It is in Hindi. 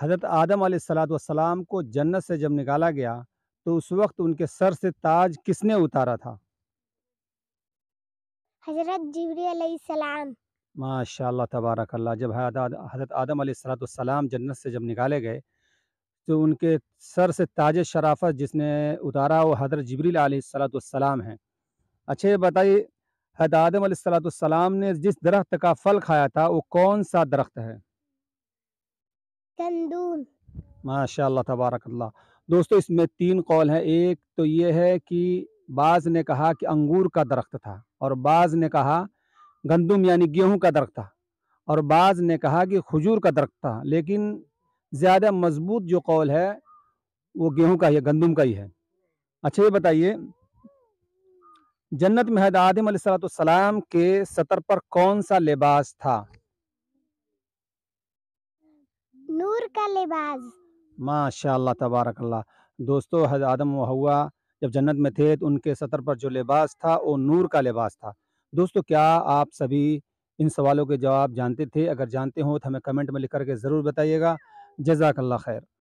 हज़रत आदम सलाम को जन्नत से जब निकाला गया तो उस वक्त उनके सर से ताज किसने उतारा था हज़रत सलाम माशा तबारक जब हज़रत आदम सलाम जन्नत से जब निकाले गए तो उनके सर से ताज शराफत जिसने उतारा वो हज़रत जबरील सलाम हैं अच्छा ये बताइए हज़रत आदम सलाम ने जिस दरख्त का फल खाया था वो कौन सा दरख्त है तंदूर माशा तबारक अल्लाह दोस्तों इसमें तीन कौल है एक तो ये है कि बाज ने कहा कि अंगूर का दरख्त था और बाज ने कहा गंदम यानी गेहूं का दरख्त था और बाज ने कहा कि खजूर का दरख्त था लेकिन ज़्यादा मजबूत जो कौल है वो गेहूं का ही है गंदम का ही है अच्छा ये बताइए जन्नत में हैद आदम सलाम के सतर पर कौन सा लिबास था का लिबास माशा तबारकल्ला दोस्तों आदम हुआ जब जन्नत में थे तो उनके सतर पर जो लिबास था वो नूर का लिबास था दोस्तों क्या आप सभी इन सवालों के जवाब जानते थे अगर जानते हो तो हमें कमेंट में लिख करके ज़रूर बताइएगा जजाकल्ला खैर